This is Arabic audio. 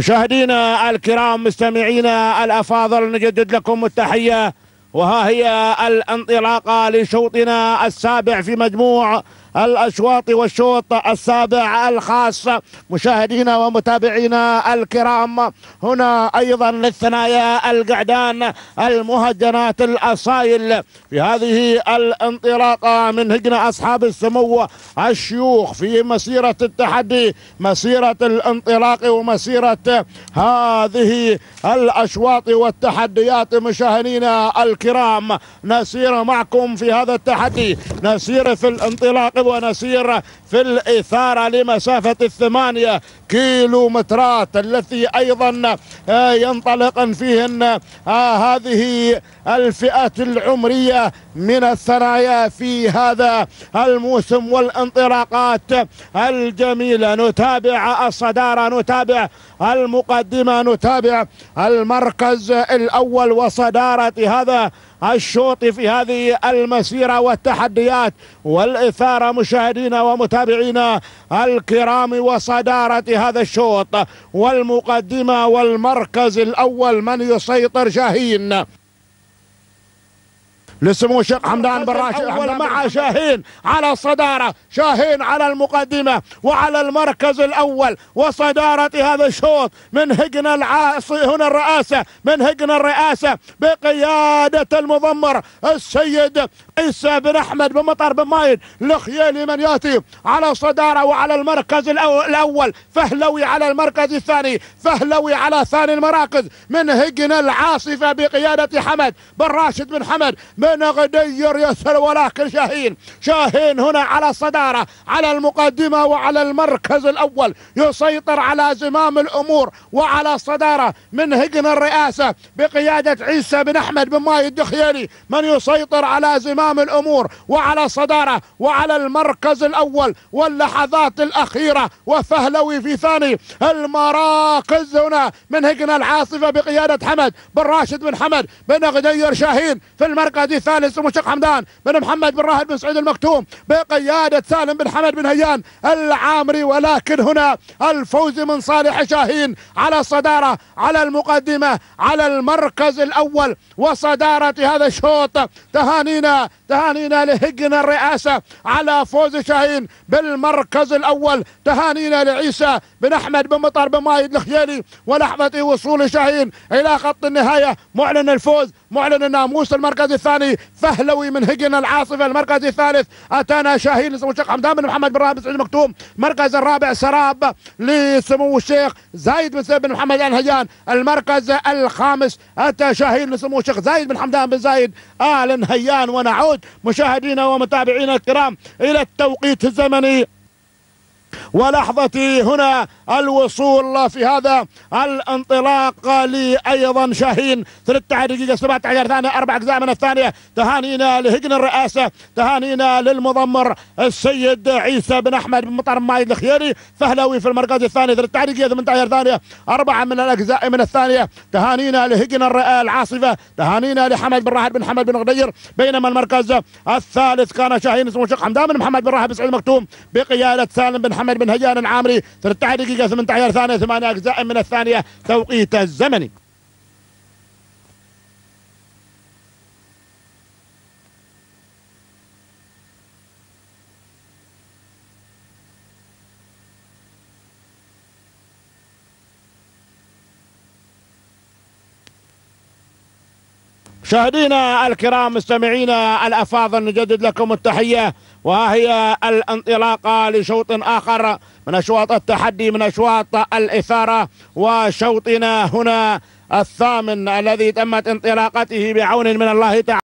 مشاهدينا الكرام مستمعينا الافاضل نجدد لكم التحيه وها هي الانطلاقه لشوطنا السابع في مجموع الأشواط والشوط السابع الخاص مشاهدينا ومتابعينا الكرام هنا أيضا للثنايا القعدان المهجنات الأصايل في هذه الانطلاقة من هجن أصحاب السمو الشيوخ في مسيرة التحدي مسيرة الانطلاق ومسيرة هذه الأشواط والتحديات مشاهدينا الكرام نسير معكم في هذا التحدي نسير في الانطلاق ونسير في الإثارة لمسافة الثمانية كيلومترات التي أيضا آه، ينطلقن فيهن آه، هذه الفئات العمرية من الثنايا في هذا الموسم والانطلاقات الجميلة نتابع الصدارة نتابع المقدمة نتابع المركز الأول وصدارة هذا الشوط في هذه المسيرة والتحديات والإثارة مشاهدينا ومتابعينا الكرام وصدارة هذا الشوط والمقدمة والمركز الأول من يسيطر شاهين لسمو الشيخ حمدان راشد اول مع شاهين على الصداره شاهين على المقدمه وعلى المركز الاول وصداره هذا الشوط من هجن العاصي هنا الرئاسه من هجن الرئاسه بقياده المضمر السيد عيسى بن احمد بن مطر بن مايد الخيالي من ياتي على الصداره وعلى المركز الاول فهلوي على المركز الثاني فهلوي على ثاني المراكز من هجن العاصفه بقياده حمد بن راشد بن حمد من غدير يسر ولكن شاهين شاهين هنا على الصداره على المقدمه وعلى المركز الاول يسيطر على زمام الامور وعلى الصداره من هجن الرئاسه بقياده عيسى بن احمد بن مايد الدخيلي من يسيطر على زمام زمام الأمور وعلى صدارة وعلى المركز الأول واللحظات الأخيرة وفهلوي في ثاني المراكز هنا من هجنة العاصفة بقيادة حمد بن راشد بن حمد بن غدير شاهين في المركز الثالث الشيخ حمدان بن محمد بن راهد بن سعيد المكتوم بقيادة سالم بن حمد بن هيان العامري ولكن هنا الفوز من صالح شاهين على الصدارة على المقدمة على المركز الأول وصدارة هذا الشوط تهانينا تهانينا لهجن الرئاسة على فوز شاهين بالمركز الأول تهانينا لعيسى بن أحمد بن مطر بن مايد الخيالي ولحظة وصول شاهين إلى خط النهاية معلن الفوز معلن الناموس المركز الثاني فهلوي من هجن العاصفة المركز الثالث أتانا شاهين لسمو الشيخ حمدان بن محمد بن رابع سعيد مكتوم المركز الرابع سراب لسمو الشيخ زايد بن سيد بن محمد الهجان المركز الخامس أتى شاهين لسمو الشيخ زايد بن حمدان بن زايد آل هيان ونعم نعود مشاهدينا ومتابعينا الكرام إلى التوقيت الزمني ولحظتي هنا الوصول في هذا الانطلاق لي ايضا شاهين 13 دقيقه 17 ثانيه اربع اجزاء من الثانيه تهانينا لهجن الرئاسه تهانينا للمضمر السيد عيسى بن احمد بن مطر مايد الخيري فهلاوي في المركز الثاني 13 دقيقه 18 ثانيه اربعه من الاجزاء من الثانيه تهانينا لهجن العاصفه تهانينا لحمد بن راحد بن حمد بن غدير بينما المركز الثالث كان شاهين اسمه شق حمدان بن محمد بن راحد بن سعيد مكتوم بقياده سالم بن حمد من هجان العامري 13 دقيقة 18 ثانية ثمانية أجزاء من الثانية توقيت الزمني مشاهدينا الكرام مستمعينا الافاضل نجدد لكم التحيه وها هي الانطلاقه لشوط اخر من اشواط التحدي من اشواط الاثاره وشوطنا هنا الثامن الذي تمت انطلاقته بعون من الله تعالى